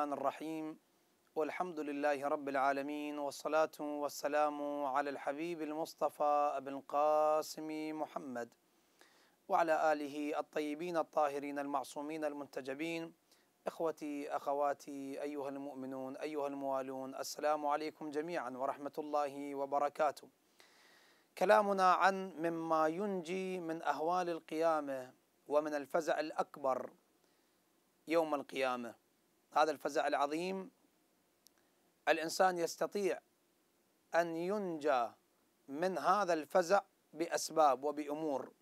الرحمن الرحيم والحمد لله رب العالمين والصلاة والسلام على الحبيب المصطفى ابن القاسم محمد وعلى آله الطيبين الطاهرين المعصومين المنتجبين إخوتي أخواتي أيها المؤمنون أيها الموالون السلام عليكم جميعا ورحمة الله وبركاته كلامنا عن مما ينجي من أهوال القيامة ومن الفزع الأكبر يوم القيامة هذا الفزع العظيم الانسان يستطيع ان ينجى من هذا الفزع باسباب وبامور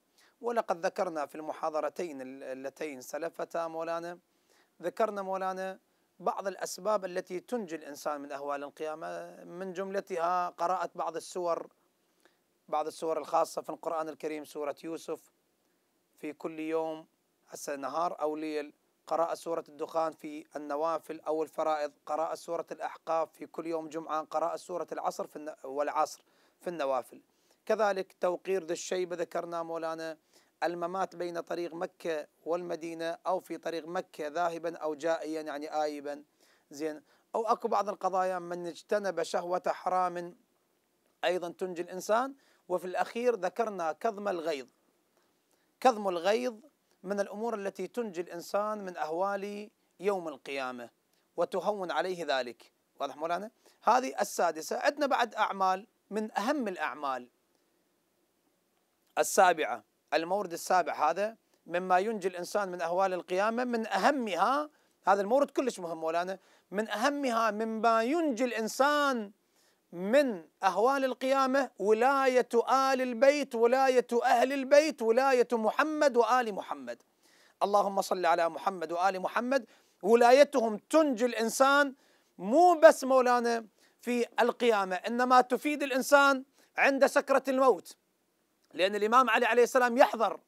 ولقد ذكرنا في المحاضرتين اللتين سلفتا مولانا ذكرنا مولانا بعض الاسباب التي تنجي الانسان من اهوال القيامه من جملتها قراءه بعض السور بعض السور الخاصه في القران الكريم سوره يوسف في كل يوم هسه نهار او ليل قراءة سورة الدخان في النوافل أو الفرائض قراءة سورة الأحقاف في كل يوم جمعة قراءة سورة العصر في والعصر في النوافل كذلك توقير ذي الشيبة ذكرنا مولانا الممات بين طريق مكة والمدينة أو في طريق مكة ذاهبا أو جائيا يعني آيبا زين أو أكو بعض القضايا من اجتنب شهوة حرام أيضا تنجي الإنسان وفي الأخير ذكرنا كظم الغيظ كظم الغيظ من الأمور التي تنجي الإنسان من أهوال يوم القيامة وتهون عليه ذلك واضح مولانا هذه السادسة عندنا بعد أعمال من أهم الأعمال السابعة المورد السابع هذا مما ينجي الإنسان من أهوال القيامة من أهمها هذا المورد كلش مهم مولانا من أهمها مما ينجي الإنسان من اهوال القيامه ولايه ال البيت ولايه اهل البيت ولايه محمد وال محمد اللهم صل على محمد وال محمد ولايتهم تنجي الانسان مو بس مولانا في القيامه انما تفيد الانسان عند سكره الموت لان الامام علي عليه السلام يحضر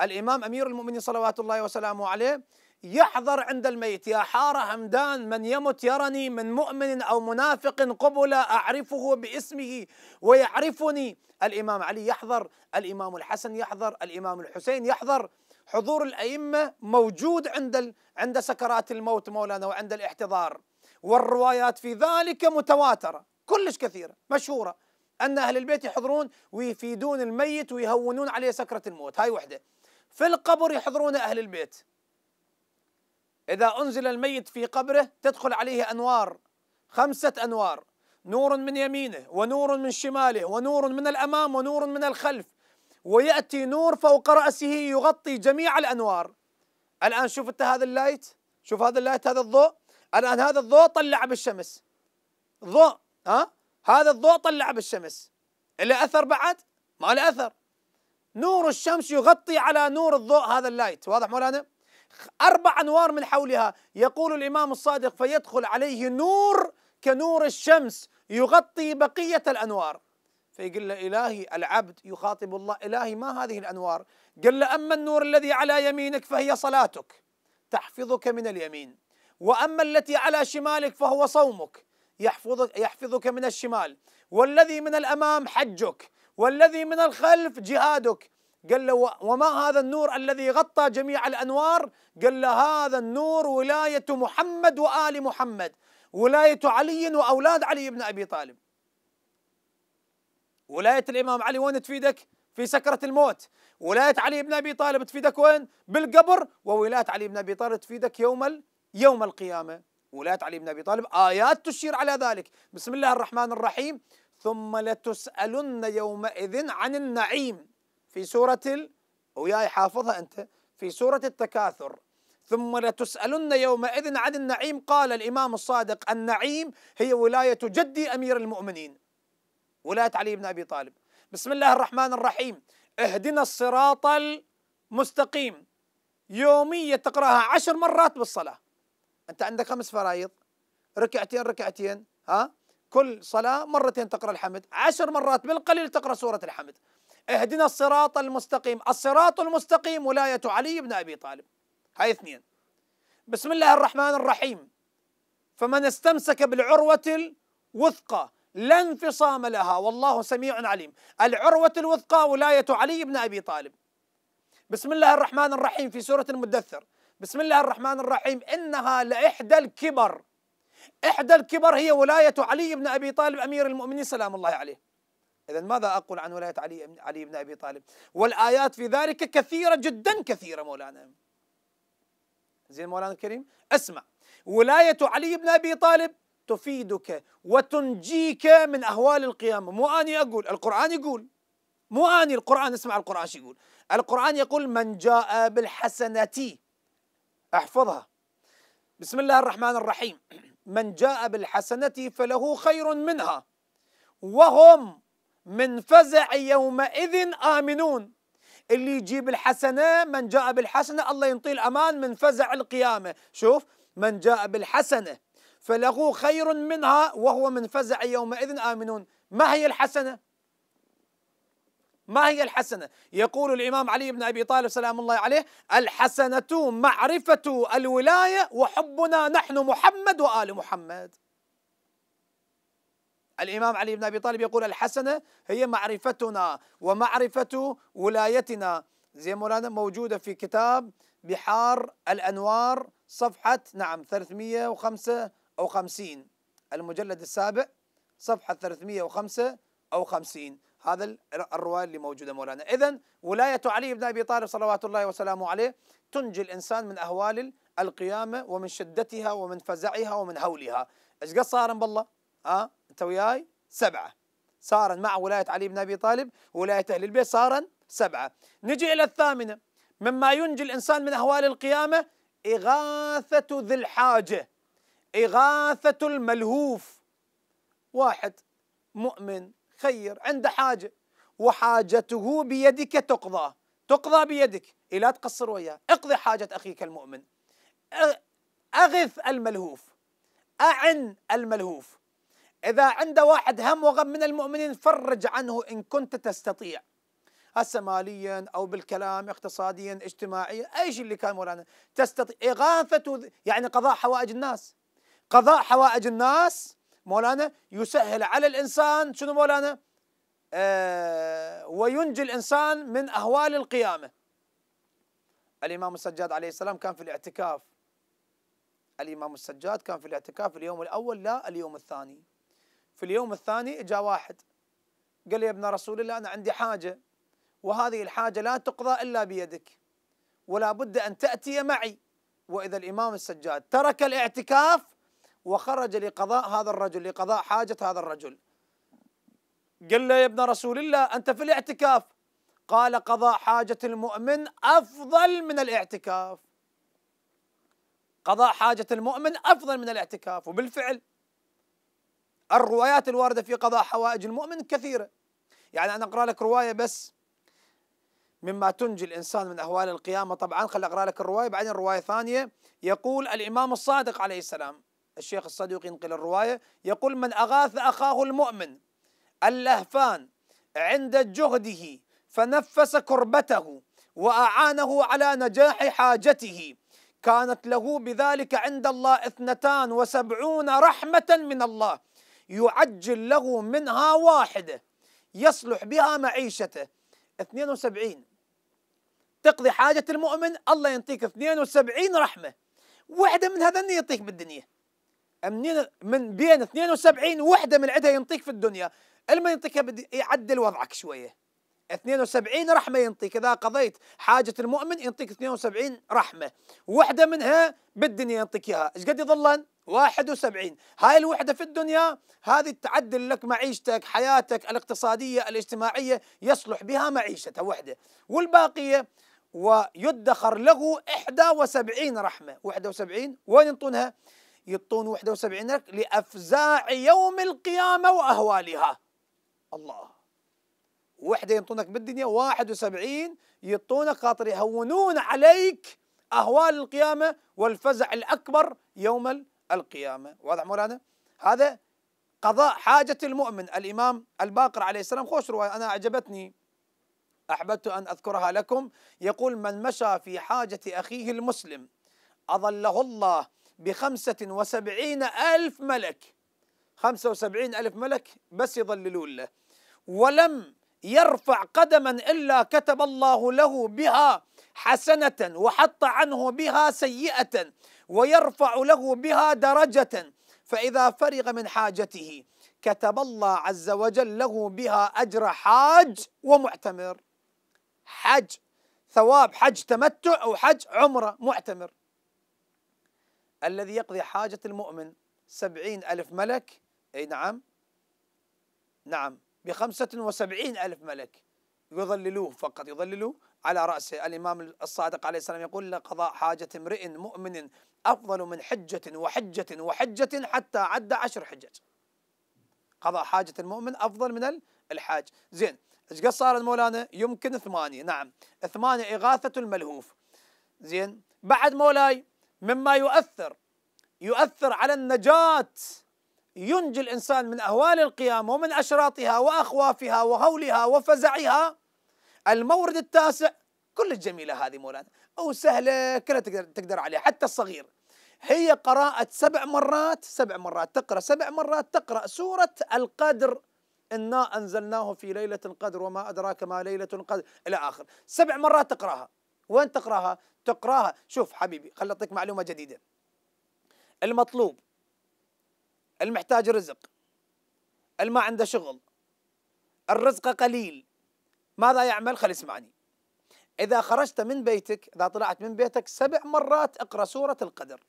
الامام امير المؤمنين صلوات الله وسلامه عليه يحضر عند الميت يا حار همدان من يمت يرني من مؤمن أو منافق قبل أعرفه باسمه ويعرفني الإمام علي يحضر الإمام الحسن يحضر الإمام الحسين يحضر حضور الأئمة موجود عند عند سكرات الموت مولانا وعند الاحتضار والروايات في ذلك متواترة كلش كثيرة مشهورة أن أهل البيت يحضرون ويفيدون الميت ويهونون عليه سكرة الموت هاي وحدة في القبر يحضرون أهل البيت إذا أنزل الميت في قبره تدخل عليه أنوار خمسة أنوار نور من يمينه ونور من شماله ونور من الأمام ونور من الخلف ويأتي نور فوق رأسه يغطي جميع الأنوار الآن شوف أنت هذا اللايت شوف هذا اللايت هذا الضوء الآن هذا الضوء طلع بالشمس ضوء ها هذا الضوء طلع بالشمس إلى أثر بعد ما له أثر نور الشمس يغطي على نور الضوء هذا اللايت واضح مولانا أربع أنوار من حولها يقول الإمام الصادق فيدخل عليه نور كنور الشمس يغطي بقية الأنوار فيقول له إلهي العبد يخاطب الله إلهي ما هذه الأنوار قال له أما النور الذي على يمينك فهي صلاتك تحفظك من اليمين وأما التي على شمالك فهو صومك يحفظك, يحفظك من الشمال والذي من الأمام حجك والذي من الخلف جهادك قال له وما هذا النور الذي غطى جميع الأنوار قال له هذا النور ولاية محمد وآل محمد ولاية علي وأولاد علي بن أبي طالب ولاية الإمام علي وين تفيدك في سكرة الموت ولاية علي بن أبي طالب تفيدك وين بالقبر وولاية علي بن أبي طالب تفيدك يوم ال... يوم القيامة ولاية علي بن أبي طالب آيات تشير على ذلك بسم الله الرحمن الرحيم ثم لتسألن يومئذ عن النعيم في سورة ال... وياي حافظها أنت في سورة التكاثر ثم لتسألن يومئذ عن النعيم قال الإمام الصادق النعيم هي ولاية جدي أمير المؤمنين ولاية علي بن أبي طالب بسم الله الرحمن الرحيم اهدنا الصراط المستقيم يومية تقرأها عشر مرات بالصلاة أنت عندك خمس فرائض ركعتين ركعتين ها كل صلاة مرتين تقرأ الحمد عشر مرات بالقليل تقرأ سورة الحمد اهدنا الصراط المستقيم الصراط المستقيم ولاية علي بن أبي طالب هاي اثنين بسم الله الرحمن الرحيم فمن استمسك بالعروة الوثقى لا انفصام لها والله سميع عليم العروة الوثقى ولاية علي بن أبي طالب بسم الله الرحمن الرحيم في سورة المدثر بسم الله الرحمن الرحيم إنها لإحدى الكبر إحدى الكبر هي ولاية علي بن أبي طالب أمير المؤمنين سلام الله عليه إذا ماذا أقول عن ولاية علي علي بن أبي طالب؟ والآيات في ذلك كثيرة جدا كثيرة مولانا. زين مولانا الكريم؟ اسمع ولاية علي بن أبي طالب تفيدك وتنجيك من أهوال القيامة، مو أني أقول، القرآن يقول. مو أني القرآن اسمع القرآن شو يقول. القرآن يقول من جاء بالحسنة احفظها. بسم الله الرحمن الرحيم. من جاء بالحسنة فله خير منها وهم من فزع يومئذ آمنون اللي يجيب الحسنة من جاء بالحسنة الله ينطيه الأمان من فزع القيامة شوف من جاء بالحسنة فله خير منها وهو من فزع يومئذ آمنون ما هي الحسنة ما هي الحسنة يقول الإمام علي بن أبي طالب سلام الله عليه الحسنة معرفة الولاية وحبنا نحن محمد وآل محمد الإمام علي بن أبي طالب يقول الحسنة هي معرفتنا ومعرفة ولايتنا زي مولانا موجودة في كتاب بحار الأنوار صفحة نعم 355 المجلد السابع صفحة 355 هذا الرواية اللي موجودة مولانا إذا ولاية علي بن أبي طالب صلوات الله وسلامه عليه تنجي الإنسان من أهوال القيامة ومن شدتها ومن فزعها ومن هولها إيش قصة صارم بالله ها أه؟ أنت وياي سبعة صارن مع ولاية علي بن أبي طالب ولاية أهل البيت صارن سبعة نجي إلى الثامنة مما ينجي الإنسان من أهوال القيامة إغاثة ذي الحاجة إغاثة الملهوف واحد مؤمن خير عنده حاجة وحاجته بيدك تقضى تقضى بيدك إيه لا تقصر وياه اقضي حاجة أخيك المؤمن أغث الملهوف أعن الملهوف إذا عنده واحد هم وغم من المؤمنين فرج عنه إن كنت تستطيع هسه ماليا أو بالكلام اقتصاديا اجتماعيا أي شيء اللي كان مولانا تستطيع إغاثة يعني قضاء حوائج الناس قضاء حوائج الناس مولانا يسهل على الإنسان شنو مولانا آه وينجي الإنسان من أهوال القيامة الإمام السجاد عليه السلام كان في الاعتكاف الإمام السجاد كان في الاعتكاف اليوم الأول لا اليوم الثاني في اليوم الثاني جاء واحد قال يا ابن رسول الله أنا عندي حاجة وهذه الحاجة لا تقضى إلا بيدك ولا بد أن تأتي معي وإذا الإمام السجاد ترك الاعتكاف وخرج لقضاء هذا الرجل لقضاء حاجة هذا الرجل قال له يا ابن رسول الله أنت في الاعتكاف قال قضاء حاجة المؤمن أفضل من الاعتكاف قضاء حاجة المؤمن أفضل من الاعتكاف وبالفعل الروايات الواردة في قضاء حوائج المؤمن كثيرة يعني أنا أقرأ لك رواية بس مما تنجي الإنسان من أهوال القيامة طبعا خلي أقرأ لك الرواية بعدين رواية ثانية يقول الإمام الصادق عليه السلام الشيخ الصديق ينقل الرواية يقول من أغاث أخاه المؤمن اللهفان عند جهده فنفس كربته وأعانه على نجاح حاجته كانت له بذلك عند الله اثنتان وسبعون رحمة من الله يعجل له منها واحدة يصلح بها معيشته 72 تقضي حاجة المؤمن الله ينطيك 72 رحمة وحدة من هذا يعطيك بالدنيا من من بين 72 وحدة من عدها ينطيك في الدنيا المهم ينطيك يعدل وضعك شوية 72 رحمة ينطيك إذا قضيت حاجة المؤمن ينطيك 72 رحمة وحدة منها بالدنيا ينطيك إياها إيش قد يظلن 71 هاي الوحدة في الدنيا هذه تعدل لك معيشتك حياتك الاقتصادية الاجتماعية يصلح بها معيشته وحدة والباقية ويدخر له 71 رحمة 71 وين ينطونها؟ يعطون 71 لك لأفزاع يوم القيامة وأهوالها الله وحده ينطونك بالدنيا 71 يعطونك خاطر يهونون عليك اهوال القيامه والفزع الاكبر يوم القيامه واضح مولانا هذا قضاء حاجه المؤمن الامام الباقر عليه السلام خوش روايه انا اعجبتني احببت ان اذكرها لكم يقول من مشى في حاجه اخيه المسلم اظله الله بخمسة وسبعين ألف ملك خمسة وسبعين ألف ملك بس يظللون له ولم يرفع قدما الا كتب الله له بها حسنه وحط عنه بها سيئه ويرفع له بها درجه فاذا فرغ من حاجته كتب الله عز وجل له بها اجر حاج ومعتمر حج ثواب حج تمتع او حج عمره معتمر الذي يقضي حاجه المؤمن سبعين الف ملك اي نعم نعم بخمسة وسبعين ألف ملك يظللوه فقط يظللوه على رأسه الإمام الصادق عليه السلام يقول لقضاء حاجة امرئ مؤمن أفضل من حجة وحجة وحجة حتى عد عشر حجج قضاء حاجة المؤمن أفضل من الحاج زين ايش قد صار مولانا يمكن ثمانية نعم ثمانية إغاثة الملهوف زين بعد مولاي مما يؤثر يؤثر على النجاة ينجي الانسان من اهوال القيامه ومن اشراطها واخوافها وهولها وفزعها المورد التاسع كل الجميله هذه مولانا او سهله كلها تقدر تقدر عليها حتى الصغير هي قراءة سبع مرات سبع مرات تقرأ سبع مرات تقرأ سورة القدر إنا أنزلناه في ليلة القدر وما أدراك ما ليلة القدر إلى آخر سبع مرات تقرأها وين تقرأها؟ تقرأها شوف حبيبي خل أعطيك معلومة جديدة المطلوب المحتاج رزق الما عنده شغل الرزق قليل ماذا يعمل خلي اسمعني إذا خرجت من بيتك إذا طلعت من بيتك سبع مرات اقرأ سورة القدر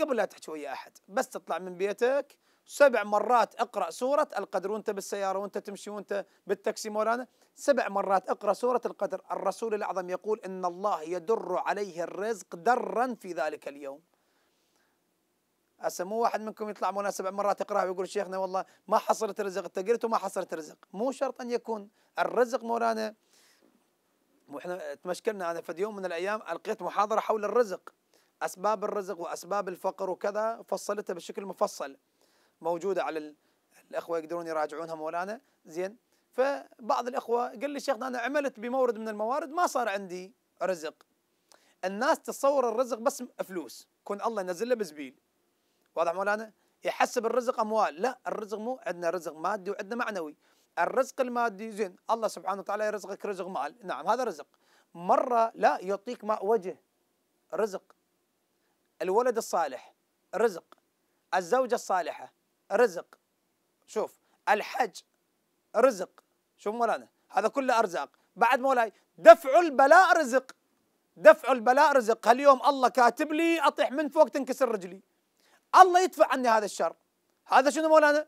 قبل لا تحكي ويا أحد بس تطلع من بيتك سبع مرات اقرأ سورة القدر وأنت بالسيارة وأنت تمشي وأنت بالتاكسي مولانا سبع مرات اقرأ سورة القدر الرسول الأعظم يقول إن الله يدر عليه الرزق درا في ذلك اليوم هسه مو واحد منكم يطلع سبع مرات يقراها ويقول شيخنا والله ما حصلت رزق تقريت وما حصلت رزق مو شرط أن يكون الرزق مولانا واحنا تمشكلنا أنا في يوم من الأيام ألقيت محاضرة حول الرزق أسباب الرزق وأسباب الفقر وكذا فصلتها بشكل مفصل موجودة على الإخوة يقدرون يراجعونها مولانا زين فبعض الإخوة قال لي شيخنا أنا عملت بمورد من الموارد ما صار عندي رزق الناس تصور الرزق بس فلوس كون الله ينزل له بزبيل واضح مولانا يحسب الرزق اموال لا الرزق مو عندنا رزق مادي وعندنا معنوي الرزق المادي زين الله سبحانه وتعالى يرزقك رزق مال نعم هذا رزق مره لا يعطيك ماء وجه رزق الولد الصالح رزق الزوجه الصالحه رزق شوف الحج رزق شوف مولانا هذا كله ارزاق بعد مولاي دفع البلاء رزق دفع البلاء رزق هاليوم الله كاتب لي اطيح من فوق تنكسر رجلي الله يدفع عني هذا الشر هذا شنو مولانا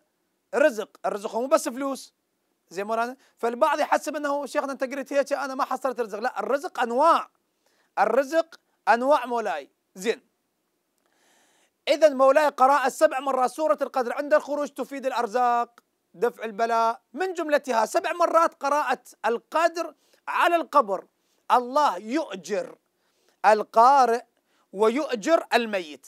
رزق الرزق هو مو بس فلوس زي مولانا فالبعض يحسب انه شيخنا انت قلت هيك انا ما حصلت رزق لا الرزق انواع الرزق انواع مولاي زين اذا مولاي قراءة سبع مرات سورة القدر عند الخروج تفيد الارزاق دفع البلاء من جملتها سبع مرات قراءة القدر على القبر الله يؤجر القارئ ويؤجر الميت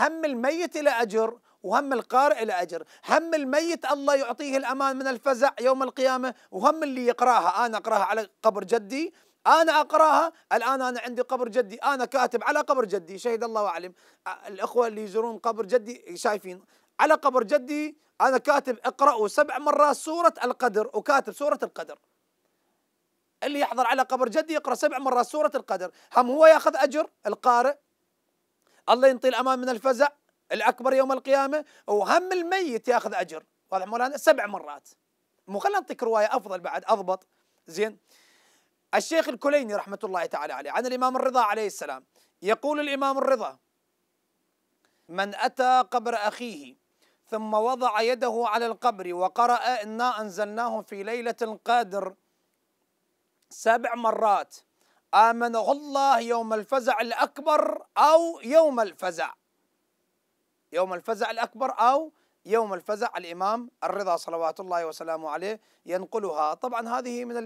هم الميت إلى أجر وهم القارئ إلى أجر هم الميت الله يعطيه الأمان من الفزع يوم القيامة وهم اللي يقرأها أنا أقرأها على قبر جدي انا اقراها الان انا عندي قبر جدي انا كاتب على قبر جدي شهد الله واعلم الاخوه اللي يزورون قبر جدي شايفين على قبر جدي انا كاتب اقرأوا سبع مرات سوره القدر وكاتب سوره القدر اللي يحضر على قبر جدي يقرا سبع مرات سوره القدر هم هو ياخذ اجر القارئ الله ينطي الامان من الفزع الاكبر يوم القيامه وهم الميت ياخذ اجر واضح مولانا سبع مرات مو خلينا نعطيك روايه افضل بعد اضبط زين الشيخ الكليني رحمه الله تعالى عليه عن الامام الرضا عليه السلام يقول الامام الرضا من اتى قبر اخيه ثم وضع يده على القبر وقرأ إنا أنزلناه في ليلة القدر سبع مرات آمنه الله يوم الفزع الأكبر أو يوم الفزع يوم الفزع الأكبر أو يوم الفزع الإمام الرضا صلوات الله وسلامه عليه ينقلها طبعا هذه من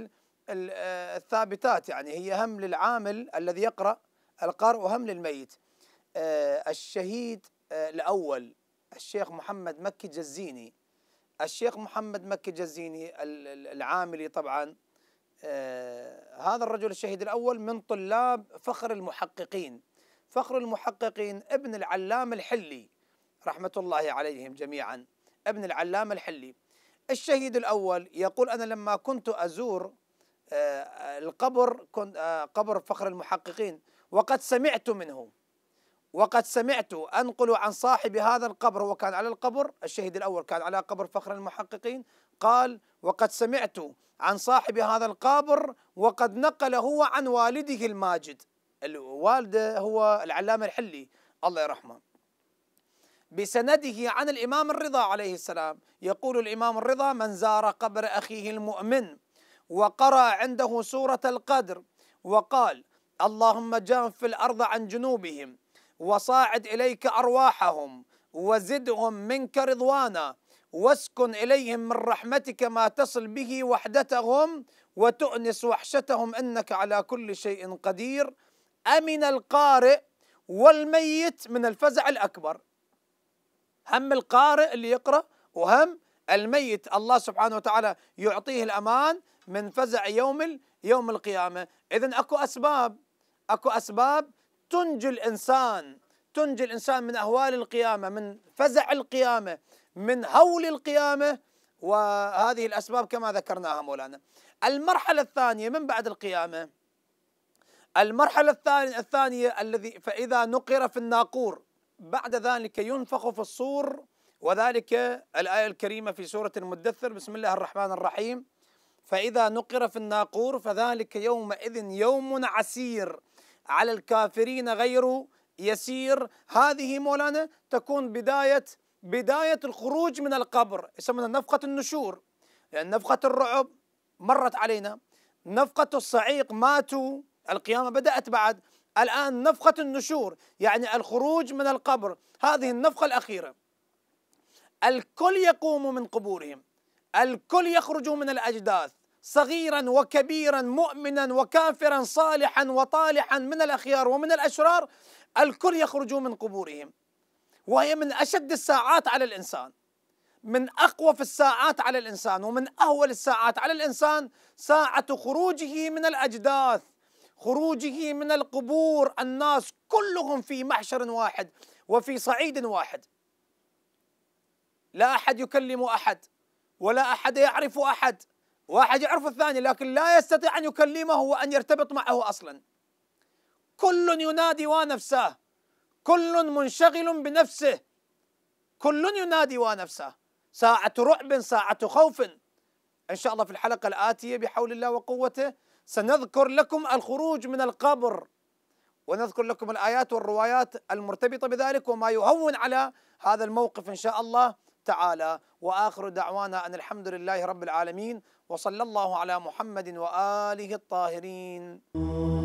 آه، الثابتات يعني هي هم للعامل الذي يقرأ القارئ وهم للميت آه، الشهيد آه، الأول الشيخ محمد مكي جزيني الشيخ محمد مكي جزيني العاملي طبعا آه، هذا الرجل الشهيد الأول من طلاب فخر المحققين فخر المحققين ابن العلام الحلي رحمة الله عليهم جميعا ابن العلام الحلي الشهيد الأول يقول أنا لما كنت أزور آه، القبر آه، قبر فخر المحققين وقد سمعت منه وقد سمعت أنقل عن صاحب هذا القبر هو كان على القبر الشهيد الأول كان على قبر فخر المحققين قال وقد سمعت عن صاحب هذا القابر وقد نقل هو عن والده الماجد الوالده هو العلامه الحلي الله يرحمه بسنده عن الامام الرضا عليه السلام يقول الامام الرضا من زار قبر اخيه المؤمن وقرا عنده سوره القدر وقال اللهم جانف الارض عن جنوبهم وصاعد اليك ارواحهم وزدهم منك رضوانا واسكن إليهم من رحمتك ما تصل به وحدتهم وتؤنس وحشتهم إنك على كل شيء قدير أمن القارئ والميت من الفزع الأكبر هم القارئ اللي يقرأ وهم الميت الله سبحانه وتعالى يعطيه الأمان من فزع يوم يوم القيامة إذا أكو أسباب أكو أسباب تنجي الإنسان تنجي الإنسان من أهوال القيامة من فزع القيامة من هول القيامة وهذه الأسباب كما ذكرناها مولانا المرحلة الثانية من بعد القيامة المرحلة الثانية, الثانية الذي فإذا نقر في الناقور بعد ذلك ينفخ في الصور وذلك الآية الكريمة في سورة المدثر بسم الله الرحمن الرحيم فإذا نقر في الناقور فذلك يومئذ يوم عسير على الكافرين غير يسير هذه مولانا تكون بداية بداية الخروج من القبر يسمونها نفقة النشور يعني نفقة الرعب مرت علينا نفقة الصعيق ماتوا القيامة بدأت بعد الآن نفقة النشور يعني الخروج من القبر هذه النفقة الأخيرة الكل يقوم من قبورهم الكل يخرج من الأجداث صغيرا وكبيرا مؤمنا وكافرا صالحا وطالحا من الأخيار ومن الأشرار الكل يخرج من قبورهم وهي من أشد الساعات على الإنسان من أقوف الساعات على الإنسان ومن أهول الساعات على الإنسان ساعة خروجه من الأجداث خروجه من القبور الناس كلهم في محشر واحد وفي صعيد واحد لا أحد يكلم أحد ولا أحد يعرف أحد واحد يعرف الثاني لكن لا يستطيع أن يكلمه وأن يرتبط معه أصلا كل ينادي ونفسه كل منشغل بنفسه كل ينادي ونفسه ساعة رعب ساعة خوف إن شاء الله في الحلقة الآتية بحول الله وقوته سنذكر لكم الخروج من القبر ونذكر لكم الآيات والروايات المرتبطة بذلك وما يهون على هذا الموقف إن شاء الله تعالى وآخر دعوانا أن الحمد لله رب العالمين وصلى الله على محمد وآله الطاهرين